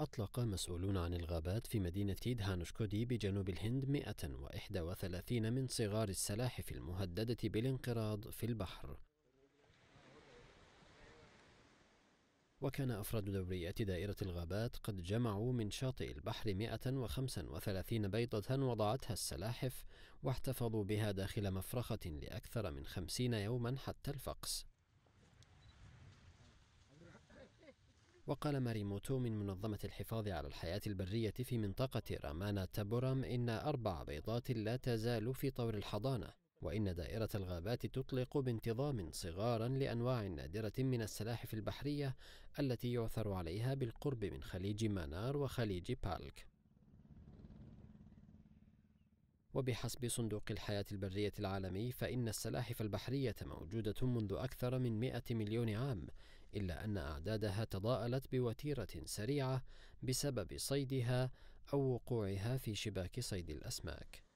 أطلق مسؤولون عن الغابات في مدينة دهانوشكودي بجنوب الهند 131 من صغار السلاحف المهددة بالانقراض في البحر وكان أفراد دوريات دائرة الغابات قد جمعوا من شاطئ البحر 135 بيضة وضعتها السلاحف واحتفظوا بها داخل مفرخة لأكثر من 50 يوما حتى الفقس وقال ماريموتو من منظمة الحفاظ على الحياة البرية في منطقة رامانا تابورام إن أربع بيضات لا تزال في طور الحضانة وإن دائرة الغابات تطلق بانتظام صغارا لأنواع نادرة من السلاحف البحرية التي يعثر عليها بالقرب من خليج مانار وخليج بالك وبحسب صندوق الحياة البرية العالمي فإن السلاحف البحرية موجودة منذ أكثر من 100 مليون عام إلا أن أعدادها تضاءلت بوتيرة سريعة بسبب صيدها أو وقوعها في شباك صيد الأسماك